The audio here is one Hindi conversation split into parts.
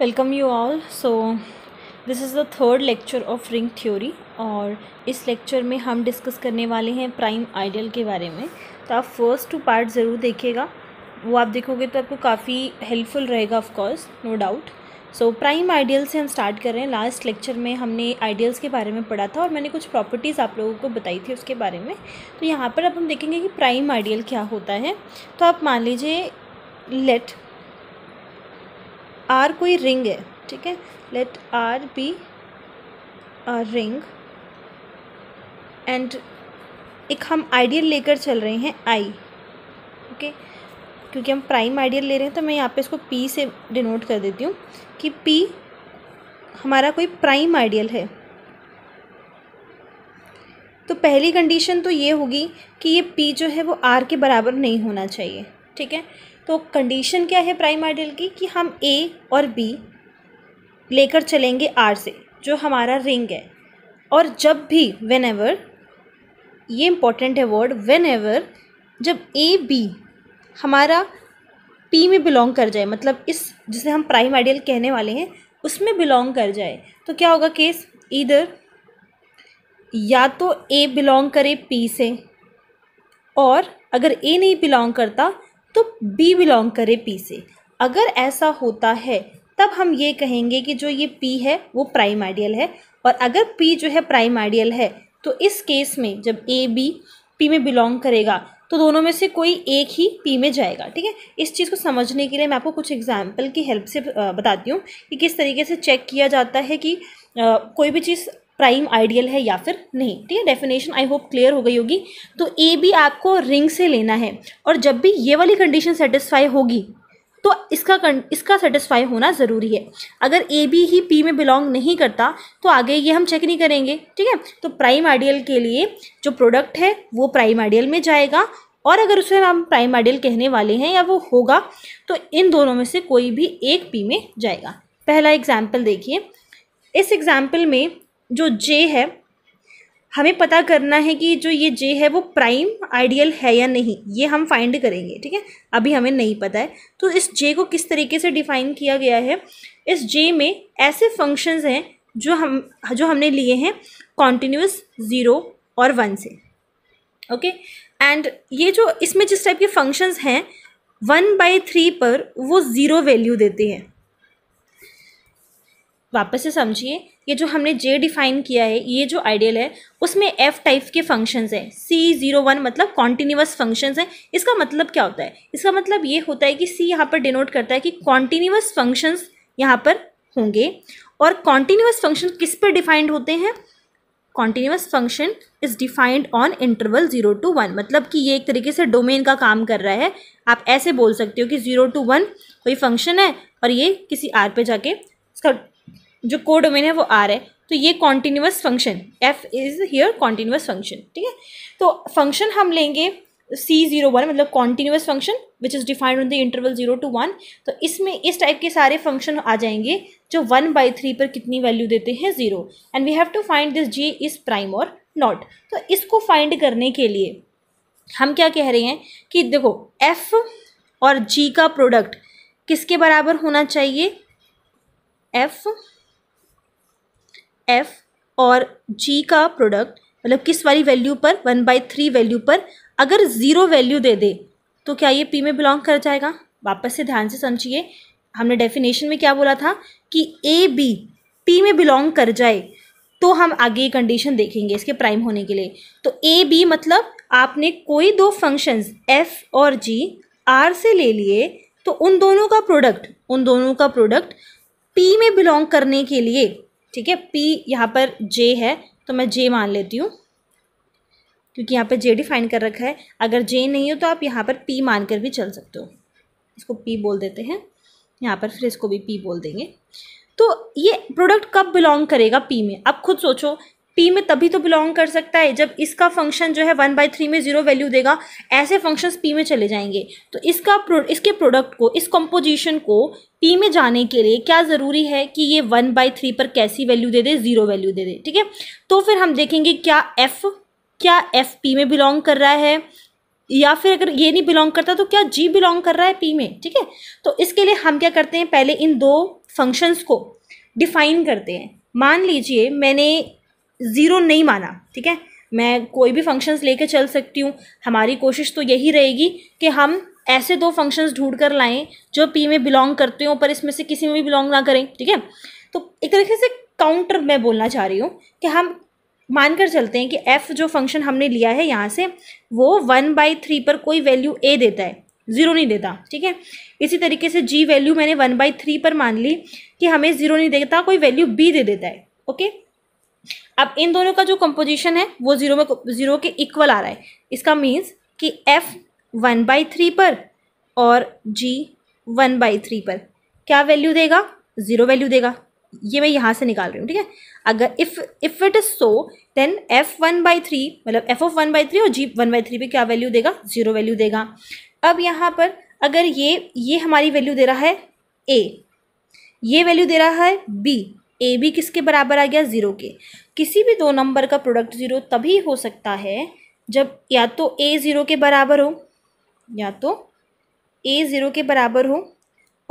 Welcome you all so this is the third lecture of ring theory और इस लेक्चर में हम डिस्कस करने वाले हैं प्राइम आइडियल के बारे में तो आप फर्स्ट टू पार्ट ज़रूर देखिएगा वो आप देखोगे तो आपको काफ़ी हेल्पफुल रहेगा of course no doubt so prime ideal से हम स्टार्ट कर रहे हैं लास्ट लेक्चर में हमने आइडियल्स के बारे में पढ़ा था और मैंने कुछ प्रॉपर्टीज़ आप लोगों को बताई थी उसके बारे में तो यहाँ पर अब हम देखेंगे कि प्राइम आइडियल क्या होता है तो आप मान लीजिए लेट आर कोई रिंग है ठीक है let R be R ring and एक हम आइडियल लेकर चल रहे हैं आई ओके क्योंकि हम प्राइम आइडियल ले रहे हैं तो मैं यहाँ पे इसको पी से डिनोट कर देती हूँ कि पी हमारा कोई प्राइम आइडियल है तो पहली कंडीशन तो ये होगी कि ये पी जो है वो आर के बराबर नहीं होना चाहिए ठीक है तो कंडीशन क्या है प्राइम आइडियल की कि हम ए और बी लेकर चलेंगे आर से जो हमारा रिंग है और जब भी वेन एवर ये इम्पोर्टेंट है वर्ड वेन एवर जब ए बी हमारा पी में बिलोंग कर जाए मतलब इस जिसे हम प्राइम आइडियल कहने वाले हैं उसमें बिलोंग कर जाए तो क्या होगा केस इधर या तो ए बिलोंग करे पी से और अगर ए नहीं बिलोंग करता तो बी बिलोंग करे पी से अगर ऐसा होता है तब हम ये कहेंगे कि जो ये पी है वो प्राइम आइडियल है और अगर पी जो है प्राइम आइडियल है तो इस केस में जब ए बी पी में बिलोंग करेगा तो दोनों में से कोई एक ही पी में जाएगा ठीक है इस चीज़ को समझने के लिए मैं आपको कुछ एग्जाम्पल की हेल्प से बताती हूँ कि किस तरीके से चेक किया जाता है कि आ, कोई भी चीज़ प्राइम आइडियल है या फिर नहीं ठीक है डेफिनेशन आई होप क्लियर हो गई होगी तो ए बी आपको रिंग से लेना है और जब भी ये वाली कंडीशन सेटिस्फाई होगी तो इसका इसका सेटिस्फाई होना ज़रूरी है अगर ए बी ही पी में बिलोंग नहीं करता तो आगे ये हम चेक नहीं करेंगे ठीक है तो प्राइम आइडियल के लिए जो प्रोडक्ट है वो प्राइम आइडियल में जाएगा और अगर उसे हम प्राइम आइडियल कहने वाले हैं या वो होगा तो इन दोनों में से कोई भी एक पी में जाएगा पहला एग्जाम्पल देखिए इस एग्जाम्पल में जो जे है हमें पता करना है कि जो ये जे है वो प्राइम आइडियल है या नहीं ये हम फाइंड करेंगे ठीक है अभी हमें नहीं पता है तो इस जे को किस तरीके से डिफाइन किया गया है इस जे में ऐसे फंक्शंस हैं जो हम जो हमने लिए हैं कॉन्टीन्यूस ज़ीरो और वन से ओके एंड ये जो इसमें जिस टाइप के फंक्शंस हैं वन बाई थ्री पर वो ज़ीरो वैल्यू देते हैं वापस से समझिए ये जो हमने जे डिफाइन किया है ये जो आइडियल है उसमें एफ टाइप के फंक्शंस हैं सी जीरो वन मतलब कॉन्टीन्यूस फंक्शंस हैं इसका मतलब क्या होता है इसका मतलब ये होता है कि सी यहाँ पर डिनोट करता है कि कॉन्टीन्यूस फंक्शंस यहाँ पर होंगे और कॉन्टीन्यूस फंक्शन किस पर डिफाइंड होते हैं continuous function is defined on interval zero to one मतलब कि ये एक तरीके से डोमेन का काम कर रहा है आप ऐसे बोल सकते हो कि जीरो टू वन कोई फंक्शन है और ये किसी आर पे जाके जो को डोमेन है वो आर है तो ये continuous function F is here continuous function ठीक है तो फंक्शन हम लेंगे सी जीरो वन मतलब continuous function which is defined on the interval zero to one तो इसमें इस टाइप के सारे फंक्शन आ जाएंगे जो वन बाई थ्री पर कितनी वैल्यू देते हैं zero and we have to find this G is prime और नॉट तो इसको फाइंड करने के लिए हम क्या कह रहे हैं कि देखो एफ और जी का प्रोडक्ट किसके बराबर होना चाहिए एफ एफ और जी का प्रोडक्ट मतलब किस वाली वैल्यू पर वन बाई थ्री वैल्यू पर अगर ज़ीरो वैल्यू दे दे तो क्या ये पी में बिलोंग कर जाएगा वापस से ध्यान से समझिए हमने डेफिनेशन में क्या बोला था कि ए बी पी में बिलोंग कर जाए तो हम आगे ये कंडीशन देखेंगे इसके प्राइम होने के लिए तो ए बी मतलब आपने कोई दो फंक्शंस एफ और जी आर से ले लिए तो उन दोनों का प्रोडक्ट उन दोनों का प्रोडक्ट पी में बिलोंग करने के लिए ठीक है पी यहाँ पर जे है तो मैं जे मान लेती हूँ क्योंकि यहाँ पर जे डिफाइन कर रखा है अगर जे नहीं हो तो आप यहाँ पर पी मान कर भी चल सकते हो इसको पी बोल देते हैं यहाँ पर फिर इसको भी पी बोल देंगे तो ये प्रोडक्ट कब बिलोंग करेगा पी में अब खुद सोचो पी में तभी तो बिलोंग कर सकता है जब इसका फंक्शन जो है वन बाई थ्री में जीरो वैल्यू देगा ऐसे फंक्शंस पी में चले जाएंगे तो इसका प्रो, इसके प्रोडक्ट को इस कंपोजिशन को पी में जाने के लिए क्या ज़रूरी है कि ये वन बाई थ्री पर कैसी वैल्यू दे दे ज़ीरो वैल्यू दे दे ठीक है तो फिर हम देखेंगे क्या एफ़ क्या एफ़ पी में बिलोंग कर रहा है या फिर अगर ये नहीं बिलोंग करता तो क्या जी बिलोंग कर रहा है पी में ठीक है तो इसके लिए हम क्या करते हैं पहले इन दो फंक्शंस को डिफाइन करते हैं मान लीजिए मैंने ज़ीरो नहीं माना ठीक है मैं कोई भी फंक्शंस लेके चल सकती हूँ हमारी कोशिश तो यही रहेगी कि हम ऐसे दो फंक्शंस ढूंढ कर लाएँ जो पी में बिलोंग करते हों पर इसमें से किसी में भी बिलोंग ना करें ठीक है तो एक तरीके से काउंटर मैं बोलना चाह रही हूँ कि हम मानकर चलते हैं कि एफ़ जो फंक्शन हमने लिया है यहाँ से वो वन बाई थ्री पर कोई वैल्यू ए देता है ज़ीरो नहीं देता ठीक है इसी तरीके से जी वैल्यू मैंने वन बाई थ्री पर मान ली कि हमें ज़ीरो नहीं देता कोई वैल्यू बी दे देता है ओके अब इन दोनों का जो कंपोजिशन है वो जीरो में जीरो के इक्वल आ रहा है इसका मीन्स कि एफ वन बाई थ्री पर और जी वन बाई थ्री पर क्या वैल्यू देगा ज़ीरो वैल्यू देगा ये मैं यहाँ से निकाल रही हूँ ठीक है अगर if if it is so then F one by three मतलब F of one by three और जी वन बाई थ्री पर क्या वैल्यू देगा ज़ीरो वैल्यू देगा अब यहाँ पर अगर ये ये हमारी वैल्यू दे रहा है ए ये वैल्यू दे रहा है बी ए भी किसके बराबर आ गया ज़ीरो के किसी भी दो नंबर का प्रोडक्ट ज़ीरो तभी हो सकता है जब या तो ए ज़ीरो के बराबर हो या तो ए ज़ीरो के बराबर हो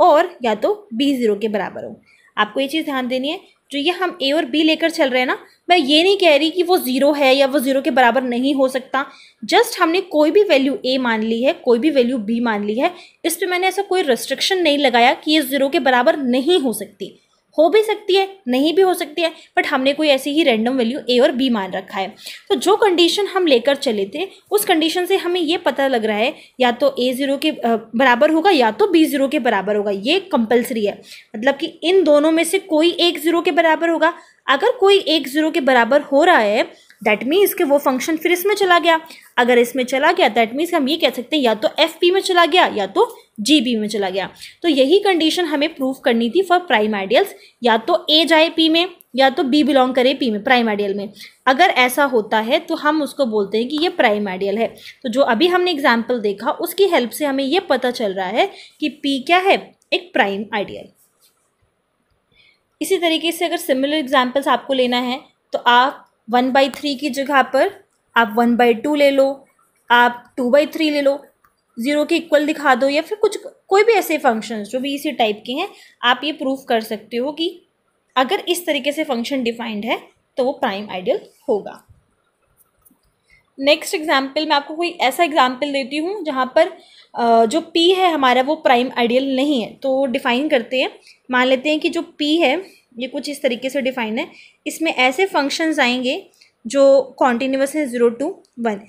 और या तो बी ज़ीरो के बराबर हो आपको ये चीज़ ध्यान देनी है जो ये हम ए और बी लेकर चल रहे हैं ना मैं ये नहीं कह रही कि वो ज़ीरो है या वो ज़ीरो के बराबर नहीं हो सकता जस्ट हमने कोई भी वैल्यू ए मान ली है कोई भी वैल्यू बी मान ली है इस पर मैंने ऐसा कोई रिस्ट्रिक्शन नहीं लगाया कि ये ज़ीरो के बराबर नहीं हो सकती हो भी सकती है नहीं भी हो सकती है बट हमने कोई ऐसी ही रैंडम वैल्यू ए और बी मान रखा है तो जो कंडीशन हम लेकर चले थे उस कंडीशन से हमें ये पता लग रहा है या तो ए ज़ीरो के बराबर होगा या तो बी ज़ीरो के बराबर होगा ये कंपलसरी है मतलब कि इन दोनों में से कोई एक ज़ीरो के बराबर होगा अगर कोई एक ज़ीरो के बराबर हो रहा है दैट मीन्स कि वो फंक्शन फिर इसमें चला गया अगर इसमें चला गया दैट मीन्स हम ये कह सकते हैं या तो एफ पी में चला गया या तो जी में चला गया तो यही कंडीशन हमें प्रूफ करनी थी फॉर प्राइम आइडियल्स या तो ए जाए पी में या तो बी बिलोंग करे पी में प्राइम आइडियल में अगर ऐसा होता है तो हम उसको बोलते हैं कि ये प्राइम आइडियल है तो जो अभी हमने एग्जाम्पल देखा उसकी हेल्प से हमें ये पता चल रहा है कि पी क्या है एक प्राइम आइडियल इसी तरीके से अगर सिमिलर एग्जाम्पल्स आपको लेना है तो आप वन बाई थ्री की जगह पर आप वन बाई टू ले लो आप टू बाई थ्री ले लो ज़ीरो के इक्वल दिखा दो या फिर कुछ कोई भी ऐसे फंक्शंस जो भी इसी टाइप के हैं आप ये प्रूव कर सकते हो कि अगर इस तरीके से फंक्शन डिफाइंड है तो वो प्राइम आइडियल होगा नेक्स्ट एग्जाम्पल मैं आपको कोई ऐसा एग्जाम्पल देती हूँ जहाँ पर जो पी है हमारा वो प्राइम आइडियल नहीं है तो डिफ़ाइन करते हैं मान लेते हैं कि जो पी है ये कुछ इस तरीके से डिफ़ाइन है इसमें ऐसे फंक्शंस आएंगे जो कॉन्टीन्यूस हैं ज़ीरो टू वन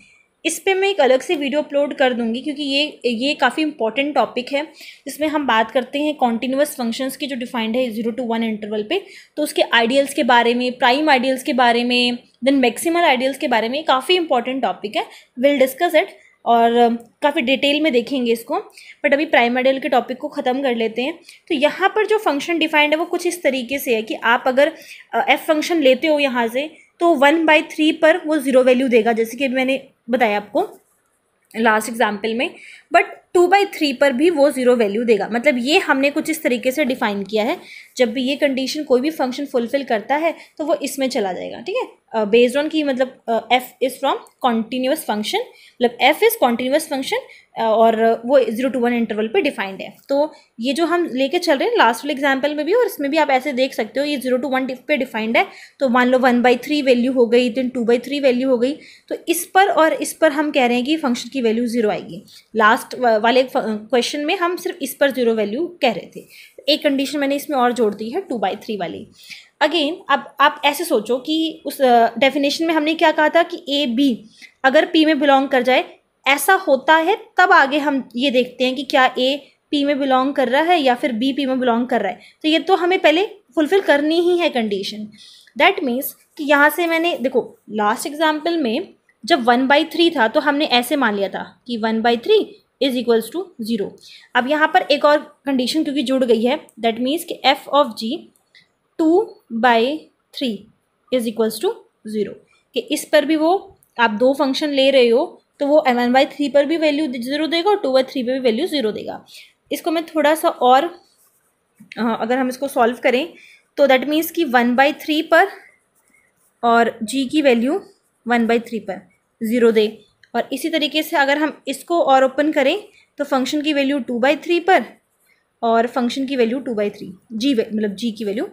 इस पर मैं एक अलग से वीडियो अपलोड कर दूंगी क्योंकि ये ये काफ़ी इंपॉर्टेंट टॉपिक है जिसमें हम बात करते हैं कॉन्टिन्यूस फंक्शंस की जो डिफाइंड है जीरो टू वन इंटरवल पे तो उसके आइडियल्स के बारे में प्राइम आइडियल्स के बारे में देन मैक्सिमल आइडियल्स के बारे में काफ़ी इंपॉर्टेंट टॉपिक है विल डिस्कस इट और काफ़ी डिटेल में देखेंगे इसको बट अभी प्राइम आइडियल के टॉपिक को ख़त्म कर लेते हैं तो यहाँ पर जो फंक्शन डिफाइंड है वो कुछ इस तरीके से है कि आप अगर एफ़ फंक्शन लेते हो यहाँ से तो वन बाई थ्री पर वो ज़ीरो वैल्यू देगा जैसे कि मैंने बताया आपको लास्ट एग्जाम्पल में बट टू बाई थ्री पर भी वो ज़ीरो वैल्यू देगा मतलब ये हमने कुछ इस तरीके से डिफाइन किया है जब भी ये कंडीशन कोई भी फंक्शन फुलफिल करता है तो वो इसमें चला जाएगा ठीक है बेस्ड ऑन की मतलब F is from continuous function मतलब एफ इज़ कॉन्टिन्यूस फंक्शन और वो जीरो टू वन इंटरवल पे डिफाइंड है तो ये जो हम लेके चल रहे हैं लास्ट वाले एग्जाम्पल में भी और इसमें भी आप ऐसे देख सकते हो ये जीरो टू वन पे डिफाइंड है तो मान लो वन बाई थ्री वैल्यू हो गई दिन टू बाई थ्री वैल्यू हो गई तो इस पर और इस पर हम कह रहे हैं कि फंक्शन की वैल्यू जीरो आएगी लास्ट वाले क्वेश्चन में हम सिर्फ इस पर जीरो वैल्यू कह रहे थे एक कंडीशन मैंने इसमें और जोड़ दी है टू बाई थ्री वाली अगेन अब आप ऐसे सोचो कि उस डेफिनेशन में हमने क्या कहा था कि ए बी अगर पी में बिलोंग कर जाए ऐसा होता है तब आगे हम ये देखते हैं कि क्या ए पी में बिलोंग कर रहा है या फिर बी पी में बिलोंग कर रहा है तो ये तो हमें पहले फुलफिल करनी ही है कंडीशन दैट मीन्स कि यहाँ से मैंने देखो लास्ट एग्जाम्पल में जब वन बाई थ्री था तो हमने ऐसे मान लिया था कि one by three is equals to zero अब यहाँ पर एक और कंडीशन क्योंकि जुड़ गई है दैट मीन्स कि F of G two by three is equals to zero कि इस पर भी वो आप दो फंक्शन ले रहे हो तो वो वन बाई थ्री पर भी वैल्यू ज़ीरो देगा और टू बाई थ्री पर भी वैल्यू ज़ीरो देगा इसको मैं थोड़ा सा और अगर हम इसको सॉल्व करें तो दैट मीन्स कि वन बाई थ्री पर और जी की वैल्यू वन बाई थ्री पर ज़ीरो दे और इसी तरीके से अगर हम इसको और ओपन करें तो फंक्शन की वैल्यू टू बाई थ्री पर और फंक्शन की value two by three G मतलब जी की वैल्यू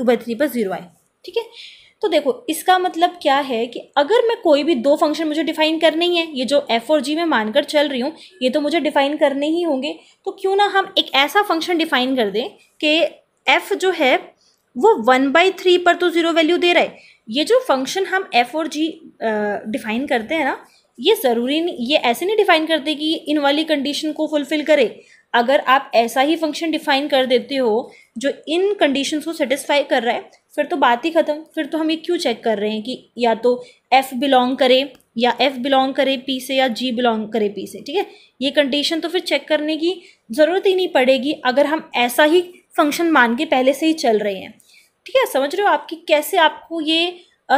टू बाई थ्री पर जीरो आए ठीक है तो देखो इसका मतलब क्या है कि अगर मैं कोई भी दो फंक्शन मुझे डिफाइन करने ही है ये जो एफ और जी मैं मानकर चल रही हूँ ये तो मुझे डिफाइन करने ही होंगे तो क्यों ना हम एक ऐसा फंक्शन डिफाइन कर दें कि एफ जो है वो वन बाई थ्री पर तो ज़ीरो वैल्यू दे रहा है ये जो फंक्शन हम एफ और जी डिफाइन करते हैं ना ये ज़रूरी नहीं ये ऐसे नहीं डिफाइन करते कि इन वाली कंडीशन को फुलफ़िल करे अगर आप ऐसा ही फंक्शन डिफाइन कर देते हो जो इन कंडीशंस को सेटिस्फाई कर रहा है फिर तो बात ही ख़त्म फिर तो हम ये क्यों चेक कर रहे हैं कि या तो एफ़ बिलोंग करे या एफ़ बिलोंग करे पी से या जी बिलोंग करे पी से ठीक है ये कंडीशन तो फिर चेक करने की ज़रूरत ही नहीं पड़ेगी अगर हम ऐसा ही फंक्शन मान के पहले से ही चल रहे हैं ठीक है समझ रहे हो आपकी कैसे आपको ये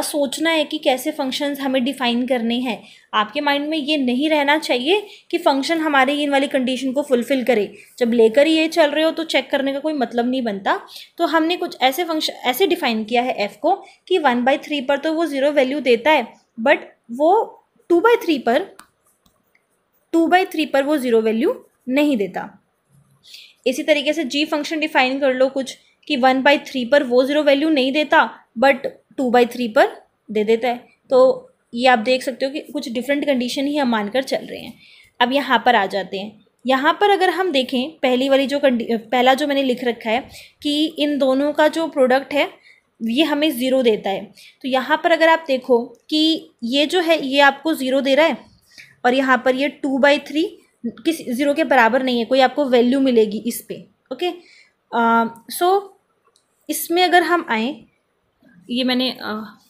सोचना है कि कैसे फंक्शंस हमें डिफ़ाइन करने हैं आपके माइंड में ये नहीं रहना चाहिए कि फंक्शन हमारे इन वाली कंडीशन को फुलफ़िल करे जब लेकर ये चल रहे हो तो चेक करने का कोई मतलब नहीं बनता तो हमने कुछ ऐसे फंक्शन ऐसे डिफ़ाइन किया है एफ़ को कि वन बाई थ्री पर तो वो ज़ीरो वैल्यू देता है बट वो टू बाई थ्री पर टू बाई थ्री पर वो ज़ीरो वैल्यू नहीं देता इसी तरीके से जी फंक्शन डिफ़ाइन कर लो कुछ कि वन बाई थ्री पर वो ज़ीरो वैल्यू नहीं देता बट टू बाई थ्री पर दे देता है तो ये आप देख सकते हो कि कुछ डिफरेंट कंडीशन ही हम मानकर चल रहे हैं अब यहाँ पर आ जाते हैं यहाँ पर अगर हम देखें पहली वाली जो पहला जो मैंने लिख रखा है कि इन दोनों का जो प्रोडक्ट है ये हमें ज़ीरो देता है तो यहाँ पर अगर आप देखो कि ये जो है ये आपको ज़ीरो दे रहा है और यहाँ पर ये टू बाई थ्री किस ज़ीरो के बराबर नहीं है कोई आपको वैल्यू मिलेगी इस पर ओके सो इसमें अगर हम आएँ ये मैंने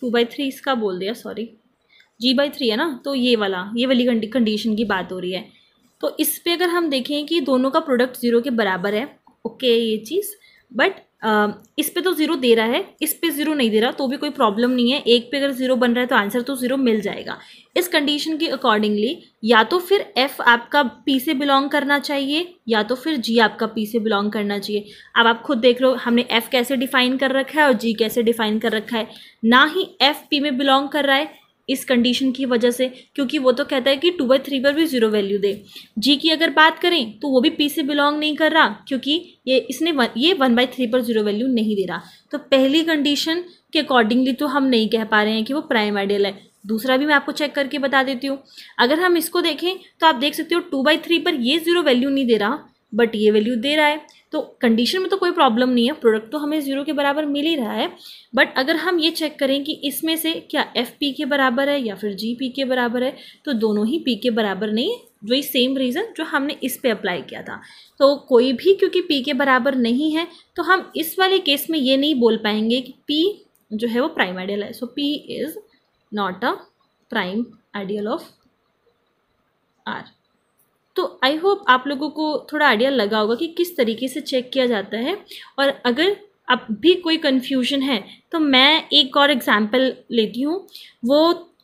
टू बाई थ्री इसका बोल दिया सॉरी जी बाई थ्री है ना तो ये वाला ये वाली कंडीशन की बात हो रही है तो इस पर अगर हम देखें कि दोनों का प्रोडक्ट ज़ीरो के बराबर है ओके ये चीज़ बट इस पे तो ज़ीरो दे रहा है इस पे ज़ीरो नहीं दे रहा तो भी कोई प्रॉब्लम नहीं है एक पे अगर ज़ीरो बन रहा है तो आंसर तो ज़ीरो मिल जाएगा इस कंडीशन के अकॉर्डिंगली या तो फिर एफ आपका पी से बिलोंग करना चाहिए या तो फिर जी आपका पी से बिलोंग करना चाहिए अब आप खुद देख लो हमने एफ कैसे डिफाइन कर रखा है और जी कैसे डिफाइन कर रखा है ना ही एफ पी में बिलोंग कर रहा है इस कंडीशन की वजह से क्योंकि वो तो कहता है कि टू बाई थ्री पर भी ज़ीरो वैल्यू दे जी की अगर बात करें तो वो भी पी से बिलोंग नहीं कर रहा क्योंकि ये इसने वन, ये वन बाई थ्री पर ज़ीरो वैल्यू नहीं दे रहा तो पहली कंडीशन के अकॉर्डिंगली तो हम नहीं कह पा रहे हैं कि वो प्राइम आइडियल है दूसरा भी मैं आपको चेक करके बता देती हूँ अगर हम इसको देखें तो आप देख सकते हो टू बाई थ्री पर ये ज़ीरो वैल्यू नहीं दे रहा बट ये वैल्यू दे रहा है तो कंडीशन में तो कोई प्रॉब्लम नहीं है प्रोडक्ट तो हमें ज़ीरो के बराबर मिल ही रहा है बट अगर हम ये चेक करें कि इसमें से क्या एफ पी के बराबर है या फिर जी पी के बराबर है तो दोनों ही पी के बराबर नहीं जो ही सेम रीज़न जो हमने इस पे अप्लाई किया था तो कोई भी क्योंकि पी के बराबर नहीं है तो हम इस वाले केस में ये नहीं बोल पाएंगे कि पी जो है वो प्राइम आइडियल है so P is not a prime ideal of R तो आई होप आप लोगों को थोड़ा आइडिया लगा होगा कि किस तरीके से चेक किया जाता है और अगर अब भी कोई कन्फ्यूजन है तो मैं एक और एग्जाम्पल लेती हूँ वो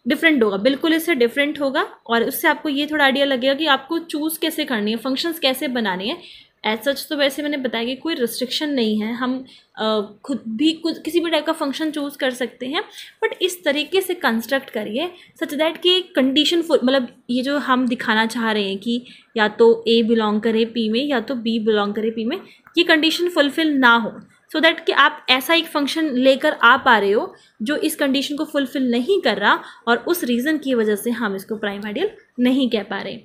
डिफरेंट होगा बिल्कुल इससे डिफरेंट होगा और उससे आपको ये थोड़ा आइडिया लगेगा कि आपको चूज़ कैसे करनी है फंक्शंस कैसे बनाने हैं एज सच तो वैसे मैंने बताया कि कोई रिस्ट्रिक्शन नहीं है हम आ, खुद भी कुछ किसी भी टाइप का फंक्शन चूज़ कर सकते हैं बट इस तरीके से कंस्ट्रक्ट करिए सच दैट कि कंडीशन फुल मतलब ये जो हम दिखाना चाह रहे हैं कि या तो ए बिलोंग करे पी में या तो बी बिलोंग करे पी में ये कंडीशन फुलफिल ना हो सो so दैट कि आप ऐसा एक फंक्शन लेकर आ पा रहे हो जो इस कंडीशन को फुलफिल नहीं कर रहा और उस रीज़न की वजह से हम इसको प्राइम आइडियल नहीं कह पा रहे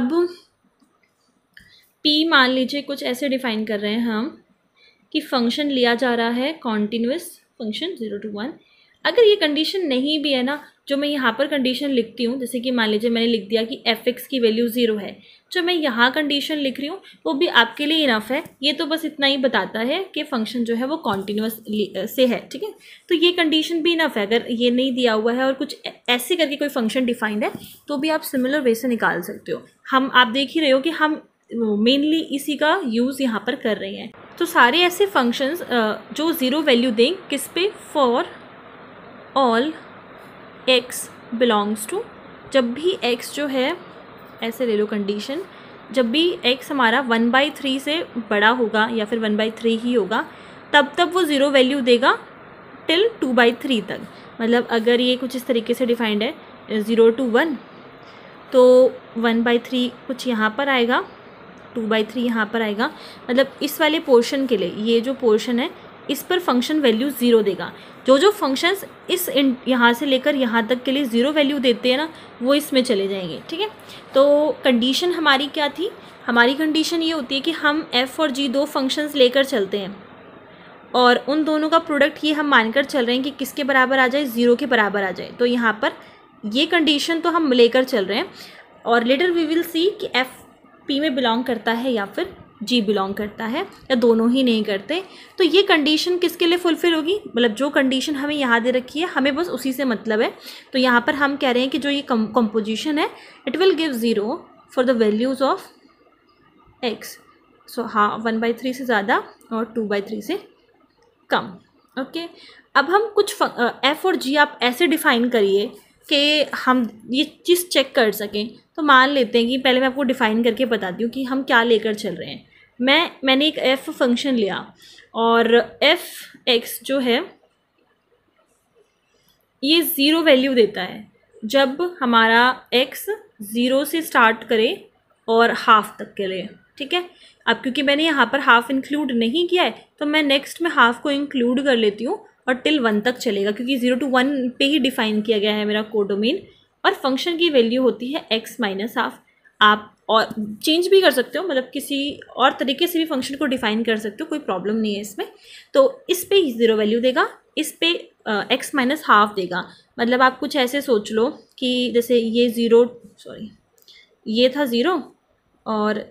अब पी मान लीजिए कुछ ऐसे डिफाइन कर रहे हैं हम कि फंक्शन लिया जा रहा है continuous function zero to one अगर ये कंडीशन नहीं भी है ना जो मैं यहाँ पर कंडीशन लिखती हूँ जैसे कि मान लीजिए मैंने लिख दिया कि एफ एक्स की वैल्यू ज़ीरो है जो मैं यहाँ कंडीशन लिख रही हूँ वो भी आपके लिए इनफ है ये तो बस इतना ही बताता है कि फंक्शन जो है वो कॉन्टीन्यूस से है ठीक है तो ये कंडीशन भी इनफ है अगर ये नहीं दिया हुआ है और कुछ ऐसे करके कोई फंक्शन डिफाइंड है तो भी आप सिमिलर वे से निकाल सकते हो हम आप देख ही रहे हो कि हम मेनली इसी का यूज़ यहाँ पर कर रहे हैं तो सारे ऐसे फंक्शंस जो ज़ीरो वैल्यू दें किस पे for all X belongs to जब भी एक्स जो है ऐसे ले लो कंडीशन जब भी एक्स हमारा वन बाई थ्री से बड़ा होगा या फिर वन बाई थ्री ही होगा तब तब वो ज़ीरो वैल्यू देगा टिल टू बाई थ्री तक मतलब अगर ये कुछ इस तरीके से डिफाइंड है ज़ीरो टू वन तो वन बाई थ्री कुछ यहाँ पर आएगा टू बाई थ्री यहाँ पर आएगा मतलब इस वाले पोर्शन के लिए ये जो पोर्शन है इस पर फंक्शन वैल्यू ज़ीरो देगा जो जो फंक्शंस इस यहाँ से लेकर यहाँ तक के लिए ज़ीरो वैल्यू देते हैं ना वो इसमें चले जाएंगे ठीक है तो कंडीशन हमारी क्या थी हमारी कंडीशन ये होती है कि हम एफ़ और जी दो फंक्शंस लेकर चलते हैं और उन दोनों का प्रोडक्ट ये हम मानकर चल रहे हैं कि किसके बराबर आ जाए ज़ीरो के बराबर आ जाए तो यहाँ पर ये कंडीशन तो हम लेकर चल रहे हैं और लेटर वी विल सी कि एफ़ पी में बिलोंग करता है या फिर जी बिलोंग करता है या दोनों ही नहीं करते तो ये कंडीशन किसके लिए फुलफ़िल होगी मतलब जो कंडीशन हमें यहाँ दे रखी है हमें बस उसी से मतलब है तो यहाँ पर हम कह रहे हैं कि जो ये कंपोजिशन है it will give zero for the values of X so हाँ वन बाई थ्री से ज़्यादा और टू बाई थ्री से कम ओके okay. अब हम कुछ एफ और जी आप ऐसे डिफ़ाइन करिए कि हम ये चीज़ चेक कर सकें तो मान लेते हैं कि पहले मैं आपको डिफ़ाइन करके बताती हूँ कि हम क्या लेकर चल रहे हैं मैं मैंने एक एफ़ फंक्शन लिया और एफ़ एक्स जो है ये ज़ीरो वैल्यू देता है जब हमारा एक्स ज़ीरो से स्टार्ट करे और हाफ तक के लिए ठीक है अब क्योंकि मैंने यहाँ पर हाफ़ इंक्लूड नहीं किया है तो मैं नेक्स्ट में हाफ़ को इंक्लूड कर लेती हूँ और टिल वन तक चलेगा क्योंकि ज़ीरो टू वन पे ही डिफाइन किया गया है मेरा कोडोमेन और फंक्शन की वैल्यू होती है एक्स माइनस हाफ आप और चेंज भी कर सकते हो मतलब किसी और तरीके से भी फंक्शन को डिफाइन कर सकते हो कोई प्रॉब्लम नहीं है इसमें तो इस पे ज़ीरो वैल्यू देगा इस पे एक्स माइनस हाफ देगा मतलब आप कुछ ऐसे सोच लो कि जैसे ये ज़ीरो सॉरी ये था ज़ीरो और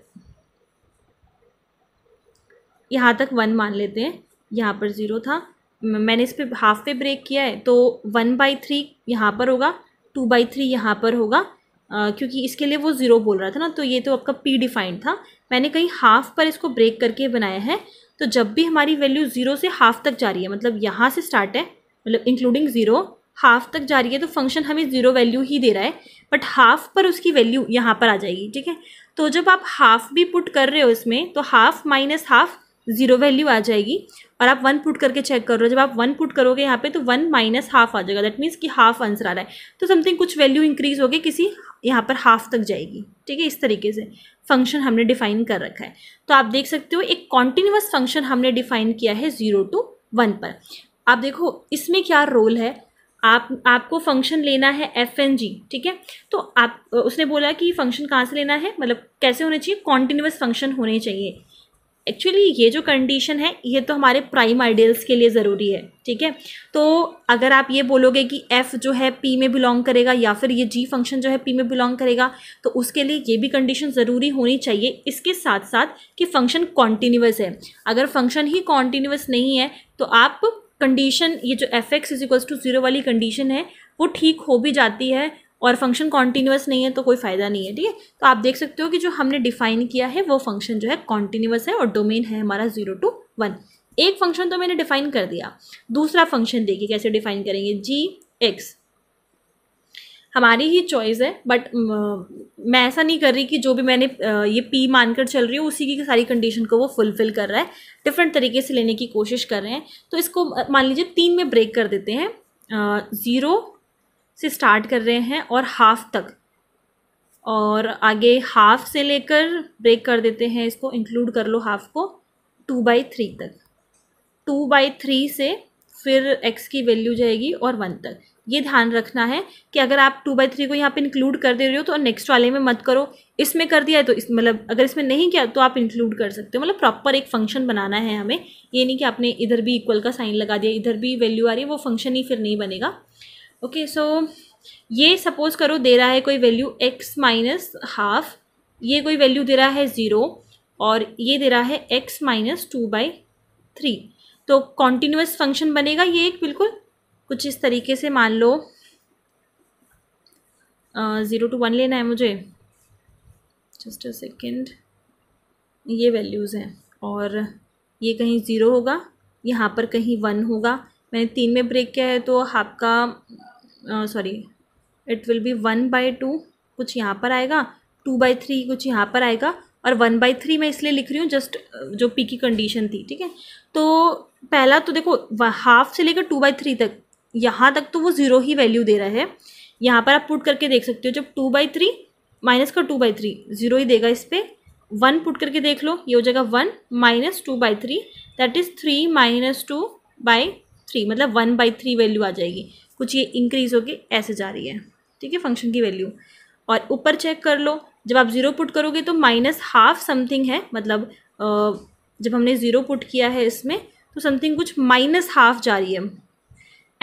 यहाँ तक वन मान लेते हैं यहाँ पर ज़ीरो था मैंने इस पर हाफ पे ब्रेक किया है तो वन बाई थ्री यहाँ पर होगा टू बाई थ्री यहाँ पर होगा आ, क्योंकि इसके लिए वो ज़ीरो बोल रहा था ना तो ये तो आपका पी डिफाइंड था मैंने कहीं हाफ पर इसको ब्रेक करके बनाया है तो जब भी हमारी वैल्यू ज़ीरो से हाफ तक जा रही है मतलब यहाँ से स्टार्ट है मतलब इंक्लूडिंग ज़ीरो हाफ तक जा रही है तो फंक्शन हमें ज़ीरो वैल्यू ही दे रहा है बट हाफ पर उसकी वैल्यू यहाँ पर आ जाएगी ठीक है तो जब आप हाफ भी पुट कर रहे हो इसमें तो half minus half zero value आ जाएगी और आप वन पुट करके चेक कर रहे हो जब आप वन पुट करोगे यहाँ पे तो वन माइनस हाफ आ जाएगा दैट मीन्स कि हाफ आंसर आ रहा है तो समथिंग कुछ वैल्यू इंक्रीज होगी किसी यहाँ पर हाफ तक जाएगी ठीक है इस तरीके से फंक्शन हमने डिफाइन कर रखा है तो आप देख सकते हो एक कॉन्टिन्यूस फंक्शन हमने डिफाइन किया है ज़ीरो टू वन पर आप देखो इसमें क्या रोल है आप आपको फंक्शन लेना है एफ एन जी ठीक है तो आप उसने बोला कि फंक्शन कहाँ से लेना है मतलब कैसे होने चाहिए कॉन्टिन्यूस फंक्शन होने चाहिए एक्चुअली ये जो कंडीशन है ये तो हमारे प्राइम आइडियल्स के लिए ज़रूरी है ठीक है तो अगर आप ये बोलोगे कि एफ़ जो है पी में बिलोंग करेगा या फिर ये जी फंक्शन जो है पी में बिलोंग करेगा तो उसके लिए ये भी कंडीशन ज़रूरी होनी चाहिए इसके साथ साथ कि फंक्शन कॉन्टीन्यूस है अगर फंक्शन ही कॉन्टीन्यूस नहीं है तो आप कंडीशन ये जो F X is equals to zero वाली कंडीशन है वो ठीक हो भी जाती है और फंक्शन कॉन्टीन्यूअस नहीं है तो कोई फ़ायदा नहीं है ठीक है तो आप देख सकते हो कि जो हमने डिफाइन किया है वो फंक्शन जो है कॉन्टीन्यूअस है और डोमेन है हमारा ज़ीरो टू वन एक फंक्शन तो मैंने डिफाइन कर दिया दूसरा फंक्शन देखिए कैसे डिफाइन करेंगे जी एक्स हमारी ही चॉइस है बट मैं ऐसा नहीं कर रही कि जो भी मैंने ये पी मानकर चल रही हूँ उसी की सारी कंडीशन को वो फुलफिल कर रहा है डिफरेंट तरीके से लेने की कोशिश कर रहे हैं तो इसको मान लीजिए तीन में ब्रेक कर देते हैं ज़ीरो से स्टार्ट कर रहे हैं और हाफ तक और आगे हाफ से लेकर ब्रेक कर देते हैं इसको इंक्लूड कर लो हाफ को टू बाई थ्री तक टू बाई थ्री से फिर एक्स की वैल्यू जाएगी और वन तक ये ध्यान रखना है कि अगर आप टू बाई थ्री को यहाँ पे इंक्लूड कर दे रहे हो तो नेक्स्ट वाले में मत करो इसमें कर दिया है तो इस मतलब अगर इसमें नहीं किया तो आप इंक्लूड कर सकते हो मतलब प्रॉपर एक फंक्शन बनाना है हमें ये नहीं कि आपने इधर भी इक्वल का साइन लगा दिया इधर भी वैल्यू आ रही है वो फंक्शन ही फिर नहीं बनेगा ओके सो ये सपोज करो दे रहा है कोई वैल्यू एक्स माइनस हाफ ये कोई वैल्यू दे रहा है ज़ीरो और ये दे रहा है X minus two by three तो कॉन्टीन्यूस फंक्शन बनेगा ये एक बिल्कुल कुछ इस तरीके से मान लो ज़ीरो टू वन लेना है मुझे जस्ट अ सेकेंड ये वैल्यूज़ हैं और ये कहीं ज़ीरो होगा यहाँ पर कहीं वन होगा मैंने तीन में ब्रेक किया है तो आपका sorry it will be one by two कुछ यहाँ पर आएगा टू बाई थ्री कुछ यहाँ पर आएगा और वन बाई थ्री मैं इसलिए लिख रही हूँ जस्ट जो पी की कंडीशन थी ठीक है तो पहला तो देखो हाफ से लेकर टू बाई थ्री तक यहाँ तक तो वो ज़ीरो ही वैल्यू दे रहा है यहाँ पर आप पुट करके देख सकते हो जब टू बाई थ्री माइनस का टू बाई थ्री ज़ीरो ही देगा इस पर वन पुट करके देख लो ये हो जाएगा one minus two by three that is three minus two by three मतलब वन बाई थ्री वैल्यू आ जाएगी कुछ ये इंक्रीज़ होके ऐसे जा रही है ठीक है फंक्शन की वैल्यू और ऊपर चेक कर लो जब आप ज़ीरो पुट करोगे तो माइनस हाफ समथिंग है मतलब जब हमने ज़ीरो पुट किया है इसमें तो समथिंग कुछ माइनस हाफ जा रही है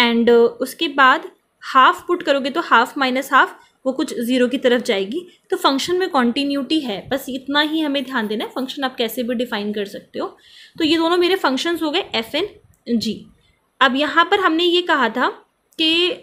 एंड उसके बाद हाफ पुट करोगे तो हाफ माइनस हाफ वो कुछ ज़ीरो की तरफ जाएगी तो फंक्शन में कॉन्टीन्यूटी है बस इतना ही हमें ध्यान देना है फंक्शन आप कैसे भी डिफाइन कर सकते हो तो ये दोनों मेरे फंक्शंस हो गए एफ एन जी अब यहाँ पर हमने ये कहा था कि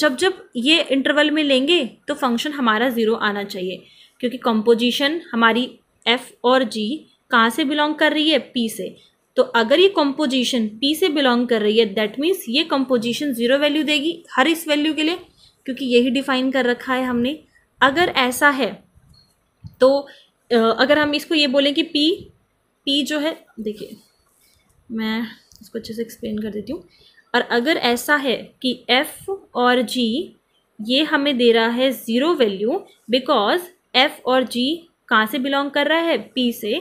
जब जब ये इंटरवल में लेंगे तो फंक्शन हमारा ज़ीरो आना चाहिए क्योंकि कंपोजिशन हमारी एफ़ और जी कहाँ से बिलोंग कर रही है पी से तो अगर ये कंपोजिशन पी से बिलोंग कर रही है दैट मीन्स ये कंपोजिशन ज़ीरो वैल्यू देगी हर इस वैल्यू के लिए क्योंकि यही डिफ़ाइन कर रखा है हमने अगर ऐसा है तो अगर हम इसको ये बोलें कि पी पी जो है देखिए मैं इसको अच्छे से एक्सप्लेन कर देती हूँ और अगर ऐसा है कि f और g ये हमें दे रहा है ज़ीरो वैल्यू बिकॉज f और g कहाँ से बिलोंग कर रहा है p से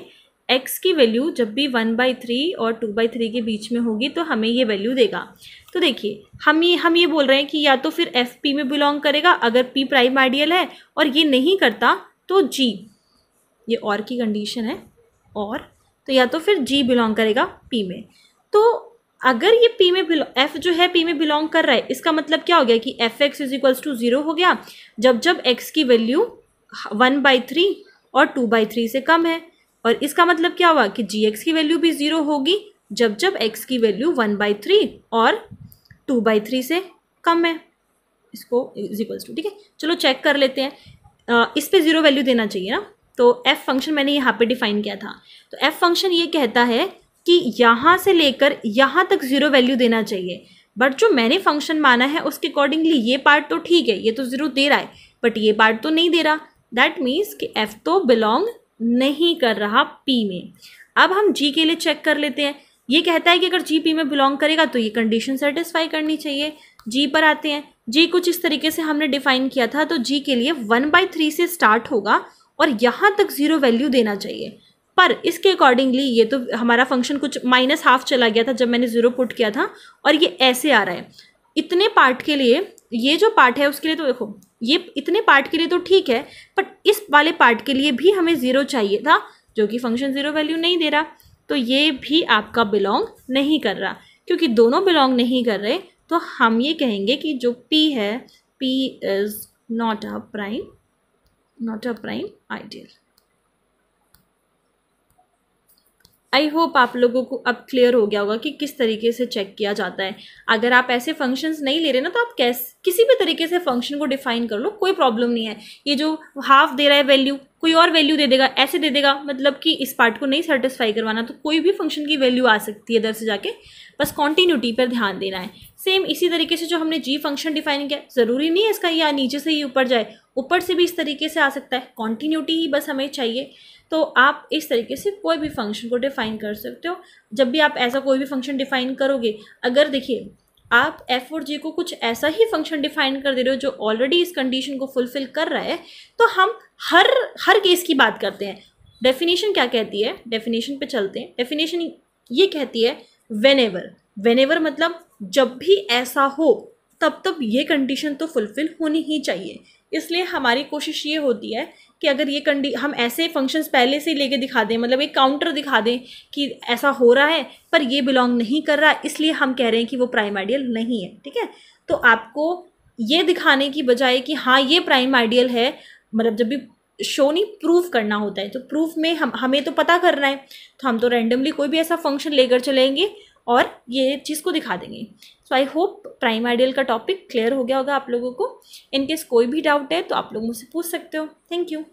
x की वैल्यू जब भी वन बाई थ्री और टू बाई थ्री के बीच में होगी तो हमें ये वैल्यू देगा तो देखिए हम ये हम ये बोल रहे हैं कि या तो फिर एफ पी में बिलोंग करेगा अगर p प्राइम आइडियल है और ये नहीं करता तो g ये और की कंडीशन है और तो या तो फिर g बिलोंग करेगा p में तो अगर ये पी में एफ जो है पी में बिलोंग कर रहा है इसका मतलब क्या हो गया कि F X is equals to zero हो गया जब जब एक्स की वैल्यू वन बाई थ्री और टू बाई थ्री से कम है और इसका मतलब क्या हुआ कि जी एक्स की वैल्यू भी ज़ीरो होगी जब जब एक्स की वैल्यू वन बाई थ्री और टू बाई थ्री से कम है इसको इज इक्वल्स टू ठीक है चलो चेक कर लेते हैं इस पर ज़ीरो वैल्यू देना चाहिए ना तो एफ़ फंक्शन मैंने यहाँ पर डिफाइन किया था तो एफ़ फंक्शन ये कहता है कि यहाँ से लेकर यहाँ तक ज़ीरो वैल्यू देना चाहिए बट जो मैंने फंक्शन माना है उसके अकॉर्डिंगली ये पार्ट तो ठीक है ये तो ज़ीरो दे रहा है बट ये पार्ट तो नहीं दे रहा दैट मीन्स कि एफ़ तो बिलोंग नहीं कर रहा पी में अब हम जी के लिए चेक कर लेते हैं ये कहता है कि अगर जी पी में बिलोंग करेगा तो ये कंडीशन सेटिस्फाई करनी चाहिए जी पर आते हैं जी कुछ इस तरीके से हमने डिफाइन किया था तो जी के लिए वन बाई थ्री से स्टार्ट होगा और यहाँ तक ज़ीरो वैल्यू देना चाहिए पर इसके अकॉर्डिंगली ये तो हमारा फंक्शन कुछ माइनस हाफ चला गया था जब मैंने ज़ीरो पुट किया था और ये ऐसे आ रहा है इतने पार्ट के लिए ये जो पार्ट है उसके लिए तो देखो ये इतने पार्ट के लिए तो ठीक है बट इस वाले पार्ट के लिए भी हमें ज़ीरो चाहिए था जो कि फंक्शन ज़ीरो वैल्यू नहीं दे रहा तो ये भी आपका बिलोंग नहीं कर रहा क्योंकि दोनों बिलोंग नहीं कर रहे तो हम ये कहेंगे कि जो पी है P is not a prime not a prime ideal I hope आप लोगों को अब क्लियर हो गया होगा कि किस तरीके से चेक किया जाता है अगर आप ऐसे फंक्शंस नहीं ले रहे ना तो आप कैस किसी भी तरीके से फंक्शन को डिफाइन कर लो कोई प्रॉब्लम नहीं है ये जो हाफ दे रहा है वैल्यू कोई और वैल्यू दे देगा ऐसे दे देगा मतलब कि इस पार्ट को नहीं सेटिस्फाई करवाना तो कोई भी फंक्शन की वैल्यू आ सकती है इधर से जाके बस कॉन्टीन्यूटी पर ध्यान देना है सेम इसी तरीके से जो हमने जी फंक्शन डिफाइन किया ज़रूरी नहीं है इसका या नीचे से ही ऊपर जाए ऊपर से भी इस तरीके से आ सकता है कॉन्टीन्यूटी ही बस हमें चाहिए तो आप इस तरीके से कोई भी फंक्शन को डिफाइन कर सकते हो जब भी आप ऐसा कोई भी फंक्शन डिफाइन करोगे अगर देखिए आप एफ और जी को कुछ ऐसा ही फंक्शन डिफाइन कर दे रहे हो जो ऑलरेडी इस कंडीशन को फुलफिल कर रहा है तो हम हर हर केस की बात करते हैं डेफिनेशन क्या कहती है डेफिनेशन पे चलते हैं डेफिनेशन ये कहती है वेन एवर वेन एवर मतलब जब भी ऐसा हो तब तब ये कंडीशन तो फुलफिल होनी ही चाहिए इसलिए हमारी कोशिश ये होती है कि अगर ये कंडी हम ऐसे फंक्शंस पहले से ही लेके दिखा दें मतलब एक काउंटर दिखा दें कि ऐसा हो रहा है पर ये बिलोंग नहीं कर रहा इसलिए हम कह रहे हैं कि वो प्राइम आइडियल नहीं है ठीक है तो आपको ये दिखाने की बजाय कि हाँ ये प्राइम आइडियल है मतलब जब भी शो नहीं प्रूफ करना होता है तो प्रूफ में हम हमें तो पता करना है तो हम तो रैंडमली कोई भी ऐसा फंक्शन लेकर चलेंगे और ये चीज़ को दिखा देंगे so I hope prime ideal का टॉपिक क्लियर हो गया होगा आप लोगों को इनकेस कोई भी डाउट है तो आप लोग मुझसे पूछ सकते हो थैंक यू